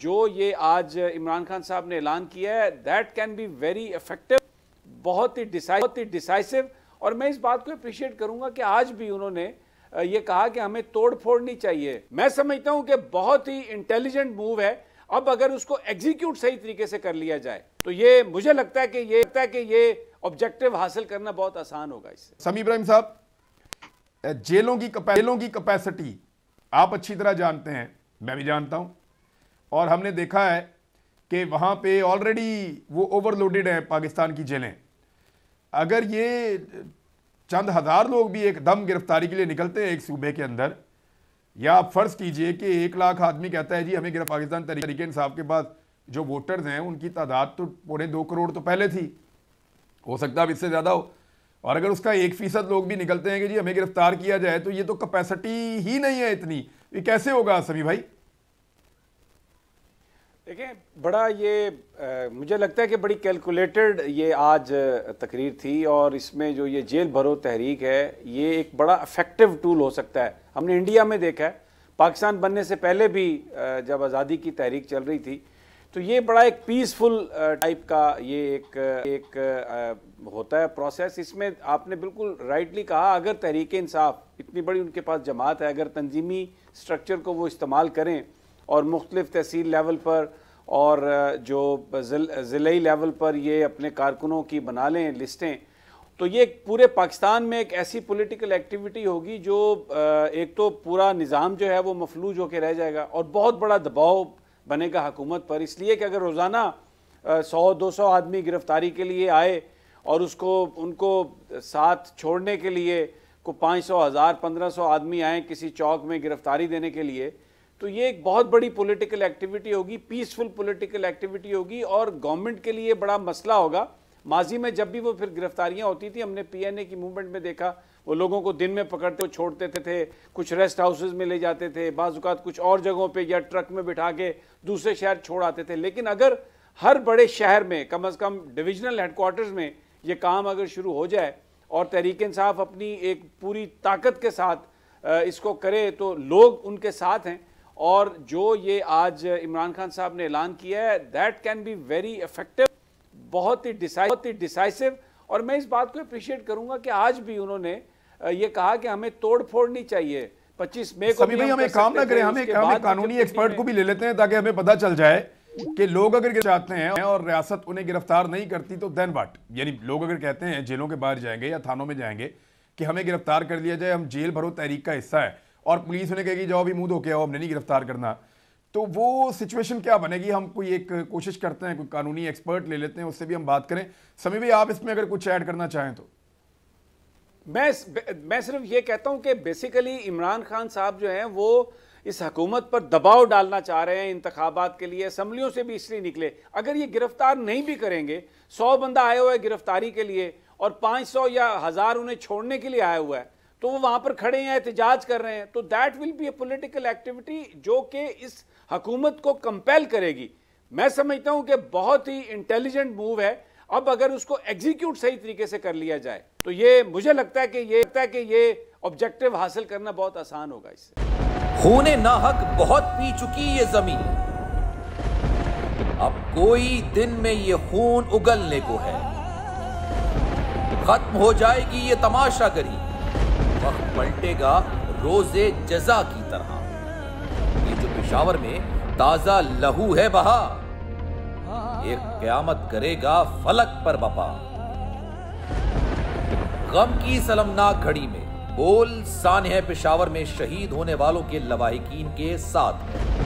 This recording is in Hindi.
जो ये आज इमरान खान साहब ने ऐलान किया है that can be very effective बहुत ही बहुत ही डिसाइसिव और मैं इस बात को अप्रिशिएट करूंगा कि आज भी उन्होंने ये कहा कि हमें तोड़ फोड़ नहीं चाहिए मैं समझता हूं कि बहुत ही इंटेलिजेंट मूव है अब अगर उसको एग्जीक्यूट सही तरीके से कर लिया जाए तो ये मुझे लगता है कि ये लगता है कि ये ऑब्जेक्टिव हासिल करना बहुत आसान होगा इससे समी इब्राहिम साहब जेलों की जेलों की कैपेसिटी आप अच्छी तरह जानते हैं मैं भी जानता हूं और हमने देखा है कि वहाँ पे ऑलरेडी वो ओवरलोडेड हैं पाकिस्तान की जेलें अगर ये चंद हज़ार लोग भी एक दम गिरफ्तारी के लिए निकलते हैं एक सूबे के अंदर या आप फ़र्ज़ कीजिए कि एक लाख आदमी कहता है जी हमें गिरफ्तार पाकिस्तान तरीके साहब के पास जो वोटर्स हैं उनकी तादाद तो पौने दो करोड़ तो पहले थी हो सकता है अब इससे ज़्यादा हो और अगर उसका एक फ़ीसद लोग भी निकलते हैं कि जी हमें गिरफ़्तार किया जाए तो ये तो कैपेसिटी ही नहीं है इतनी ये कैसे होगा सभी भाई देखिए बड़ा ये आ, मुझे लगता है कि बड़ी कैलकुलेटेड ये आज तकरीर थी और इसमें जो ये जेल भरो तहरीक है ये एक बड़ा अफेक्टिव टूल हो सकता है हमने इंडिया में देखा है पाकिस्तान बनने से पहले भी जब आज़ादी की तहरीक चल रही थी तो ये बड़ा एक पीसफुल टाइप का ये एक एक होता है प्रोसेस इसमें आपने बिल्कुल राइटली कहा अगर तहरीक इंसाफ इतनी बड़ी उनके पास जमात है अगर तंजीमी स्ट्रक्चर को वो इस्तेमाल करें और मुख्तलिफ तहसील लेवल पर और जो ज़िले लेवल पर ये अपने कारकुनों की बना लें लिस्टें तो ये पूरे पाकिस्तान में एक ऐसी पॉलिटिकल एक्टिविटी होगी जो एक तो पूरा निज़ाम जो है वो मफलूज होकर रह जाएगा और बहुत बड़ा दबाव बनेगा हकूमत पर इसलिए कि अगर रोज़ाना सौ दो सौ आदमी गिरफ़्तारी के लिए आए और उसको उनको साथ छोड़ने के लिए को पाँच सौ हज़ार पंद्रह सौ आदमी आए किसी चौक में गिरफ़्तारी देने के लिए तो ये एक बहुत बड़ी पॉलिटिकल एक्टिविटी होगी पीसफुल पॉलिटिकल एक्टिविटी होगी और गवर्नमेंट के लिए बड़ा मसला होगा माजी में जब भी वो फिर गिरफ्तारियां होती थी हमने पीएनए की मूवमेंट में देखा वो लोगों को दिन में पकड़ते हुए छोड़ते थे, थे कुछ रेस्ट हाउसेज में ले जाते थे बाजुकात कुछ और जगहों पर या ट्रक में बिठा के दूसरे शहर छोड़ आते थे लेकिन अगर हर बड़े शहर में कम अज़ कम डिविजनल हेडकोार्टर्स में ये काम अगर शुरू हो जाए और तहरीक इंसाफ अपनी एक पूरी ताकत के साथ इसको करे तो लोग उनके साथ हैं और जो ये आज इमरान खान साहब ने ऐलान किया है that can be very effective बहुत ही बहुत ही डिसाइसिव और मैं इस बात को अप्रिशिएट करूंगा कि आज भी उन्होंने ये कहा कि हमें तोड़ फोड़ नहीं चाहिए 25 मई को भी हम, काम ना करें हमें हमें कानूनी एक्सपर्ट को भी ले लेते हैं ताकि हमें पता चल जाए कि लोग अगर चाहते हैं और रियासत उन्हें गिरफ्तार नहीं करती तो देन वाट यानी लोग अगर कहते हैं जेलों के बाहर जाएंगे या थानों में जाएंगे कि हमें गिरफ्तार कर लिया जाए हम जेल भरो तहरीक का हिस्सा है और पुलिस उन्हें कहेगी जाओ अभी मुंह धो के आओ हमने नहीं गिरफ्तार करना तो वो सिचुएशन क्या बनेगी हम कोई एक कोशिश करते हैं कोई कानूनी एक्सपर्ट ले लेते हैं उससे भी हम बात करें समी भाई आप इसमें अगर कुछ ऐड करना चाहें तो मैं मैं सिर्फ ये कहता हूं कि बेसिकली इमरान खान साहब जो हैं वो इस हकूमत पर दबाव डालना चाह रहे हैं इंतबात के लिए असम्बलियों से भी इसलिए निकले अगर ये गिरफ्तार नहीं भी करेंगे सौ बंदा आया हुआ है गिरफ्तारी के लिए और पाँच सौ या हज़ार उन्हें छोड़ने के लिए आया हुआ है तो वो वहां पर खड़े हैं एहतजाज कर रहे हैं तो that will be a political activity जो कि इस हकूमत को कंपेल करेगी मैं समझता हूं कि बहुत ही इंटेलिजेंट मूव है अब अगर उसको एग्जीक्यूट सही तरीके से कर लिया जाए तो ये मुझे लगता है कि ये लगता है कि ये ऑब्जेक्टिव हासिल करना बहुत आसान होगा इससे खून हक बहुत पी चुकी ये जमीन अब कोई दिन में ये खून उगलने को है खत्म हो जाएगी ये तमाशा करी वक्त पलटेगा रोजे जजा की तरह ये जो पिशावर में ताजा लहू है बहा एक क्यामत करेगा फलक पर बपा गम की सलमनाक घड़ी में बोल सान है पिशावर में शहीद होने वालों के लवाहिकीन के साथ है